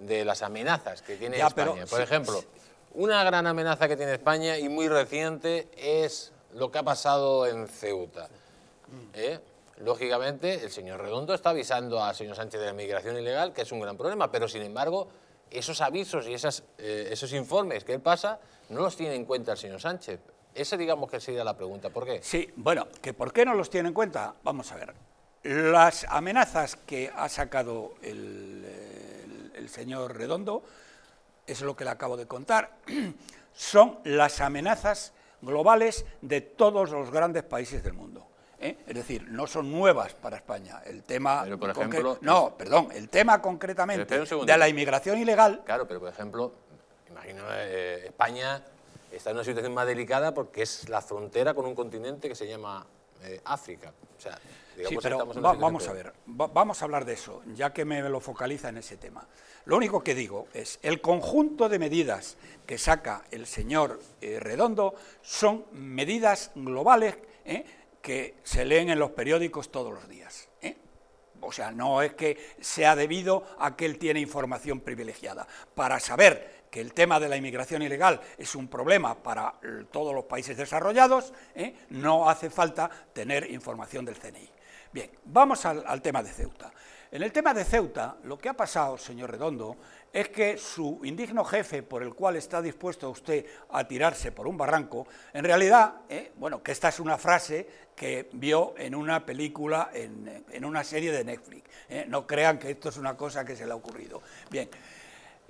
de las amenazas que tiene España. Por ejemplo, una gran amenaza que tiene España y muy reciente es lo que ha pasado en Ceuta. Mm. ¿eh? Lógicamente, el señor Redondo está avisando al señor Sánchez de la migración ilegal, que es un gran problema, pero sin embargo, esos avisos y esas, eh, esos informes que él pasa no los tiene en cuenta el señor Sánchez. Esa digamos que sería la pregunta. ¿Por qué? Sí, bueno, que ¿por qué no los tiene en cuenta? Vamos a ver. Las amenazas que ha sacado el eh, señor Redondo, es lo que le acabo de contar, son las amenazas globales de todos los grandes países del mundo. ¿eh? Es decir, no son nuevas para España. El tema no, perdón, el tema concretamente de la inmigración ilegal. Claro, pero por ejemplo, imagino eh, España está en una situación más delicada porque es la frontera con un continente que se llama eh, África. pero vamos a ver, vamos a hablar de eso, ya que me lo focaliza en ese tema. Lo único que digo es, el conjunto de medidas que saca el señor eh, Redondo son medidas globales eh, que se leen en los periódicos todos los días. O sea, no es que sea debido a que él tiene información privilegiada. Para saber que el tema de la inmigración ilegal es un problema para todos los países desarrollados, ¿eh? no hace falta tener información del CNI. Bien, vamos al, tema de Ceuta. En el tema de Ceuta, lo que ha pasado, señor Redondo, es que su indigno jefe, por el cual está dispuesto usted a tirarse por un barranco, en realidad, ¿eh? bueno, que esta es una frase que vio en una película, en, una serie de Netflix. ¿eh? No crean que esto es una cosa que se le ha ocurrido. Bien.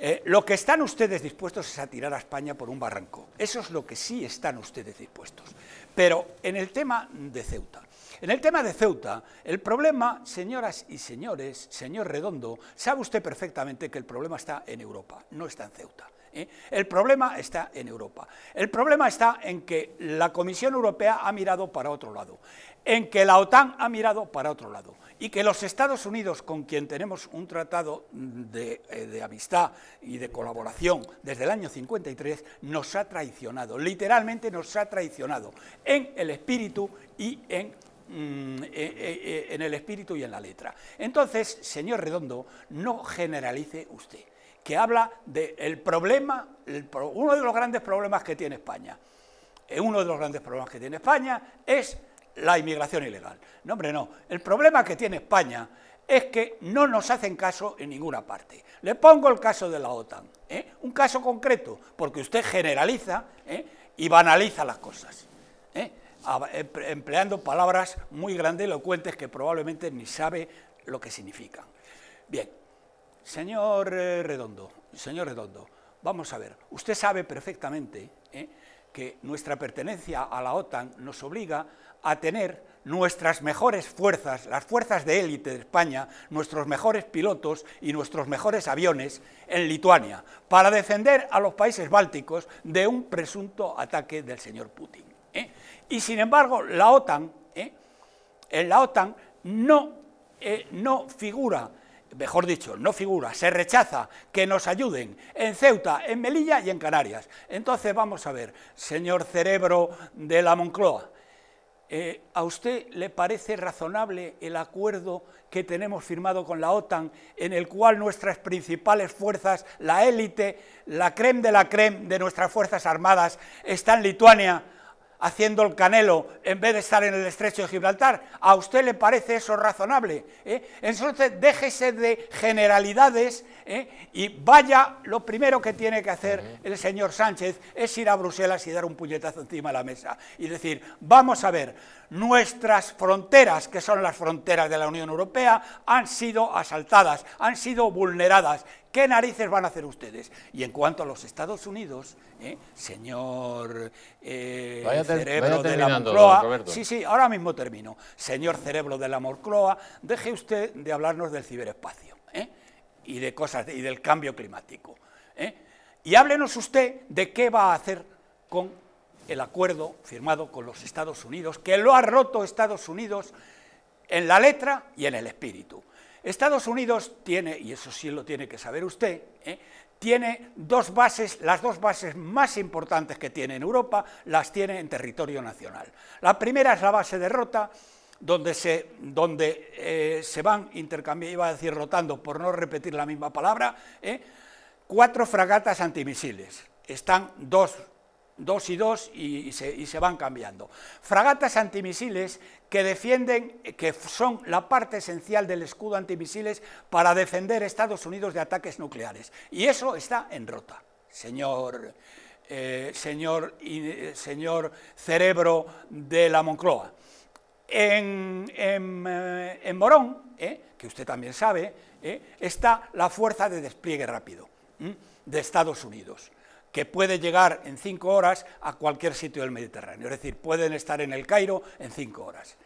Eh, lo que están ustedes dispuestos es a tirar a España por un barranco. Eso es lo que sí están ustedes dispuestos. Pero en el tema de Ceuta. En el tema de Ceuta, el problema, señoras y señores, señor Redondo, sabe usted perfectamente que el problema está en Europa, no está en Ceuta. ¿eh? El problema está en Europa. El problema está en que la Comisión Europea ha mirado para otro lado, en que la OTAN ha mirado para otro lado y que los Estados Unidos, con quien tenemos un tratado de, eh, de amistad y de colaboración desde el año 53, nos ha traicionado, literalmente nos ha traicionado en el espíritu y en mm, eh, en el espíritu y en la letra. Entonces, señor Redondo, no generalice usted que habla del de problema, uno de los grandes problemas que tiene España. Eh, uno de los grandes problemas que tiene España es la inmigración ilegal. No, hombre, no. El problema que tiene España es que no nos hacen caso en ninguna parte. Le pongo el caso de la OTAN, ¿eh? un caso concreto, porque usted generaliza ¿eh? y banaliza las cosas, empleando palabras muy elocuentes que probablemente ni sabe lo que significan. Bien, Señor eh, Redondo, señor Redondo, vamos a ver, usted sabe perfectamente eh, que nuestra pertenencia a la OTAN nos obliga a tener nuestras mejores fuerzas, las fuerzas de élite de España, nuestros mejores pilotos y nuestros mejores aviones en Lituania, para defender a los países bálticos de un presunto ataque del señor Putin. Eh. Y sin embargo, la OTAN, en la OTAN no, no figura mejor dicho, no figura, se rechaza que nos ayuden en Ceuta, en Melilla y en Canarias. Entonces vamos a ver, señor cerebro de la Moncloa, eh, ¿a usted le parece razonable el acuerdo que tenemos firmado con la OTAN, en el cual nuestras principales fuerzas, la élite, la creme de la creme de nuestras fuerzas armadas, está en Lituania? haciendo el canelo en vez de estar en el estrecho de Gibraltar. ¿A usted le parece eso razonable? ¿Eh? Entonces, déjese de generalidades ¿eh? y vaya, lo primero que tiene que hacer el señor Sánchez es ir a Bruselas y dar un puñetazo encima de la mesa y decir, vamos a ver, nuestras fronteras, que son las fronteras de la Unión Europea, han sido asaltadas, han sido vulneradas ¿Qué narices van a hacer ustedes? Y en cuanto a los Estados Unidos, ¿eh? señor eh, Cerebro de la Moncloa, sí, sí, ahora mismo termino, señor Cerebro de la deje usted de hablarnos del ciberespacio ¿eh? y de cosas y del cambio climático. Y háblenos usted de qué va a hacer con el acuerdo firmado con los Estados Unidos, que lo ha roto Estados Unidos en la letra y en el espíritu. Estados Unidos tiene, y eso sí lo tiene que saber usted, ¿eh? tiene dos bases, las dos bases más importantes que tiene en Europa, las tiene en territorio nacional. La primera es la base de Rota, donde se, donde, eh, se van intercambiando, iba a decir rotando, por no repetir la misma palabra, ¿eh? cuatro fragatas antimisiles. Están dos dos y dos y, se, van cambiando. Fragatas antimisiles que defienden, que son la parte esencial del escudo antimisiles para defender Estados Unidos de ataques nucleares. Y eso está en rota, señor, eh, señor, eh, señor cerebro de la Moncloa. En, en eh, Morón, que usted también sabe, está la fuerza de despliegue rápido de Estados Unidos que puede llegar en cinco horas a cualquier sitio del Mediterráneo. Es decir, pueden estar en el Cairo en cinco horas.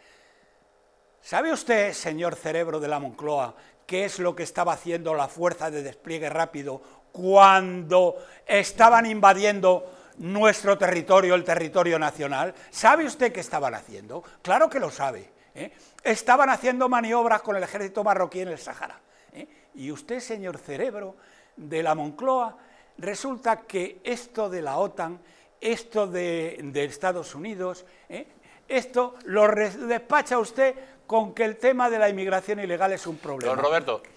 ¿Sabe usted, señor cerebro de la Moncloa, qué es lo que estaba haciendo la fuerza de despliegue rápido cuando estaban invadiendo nuestro territorio, el territorio nacional? ¿Sabe usted qué estaban haciendo? Claro que lo sabe. ¿eh? Estaban haciendo maniobras con el ejército marroquí en el Sahara. ¿eh? Y usted, señor cerebro de la Moncloa, Resulta que esto de la OTAN, esto de, Estados Unidos, ¿eh? esto lo despacha usted con que el tema de la inmigración ilegal es un problema. Roberto,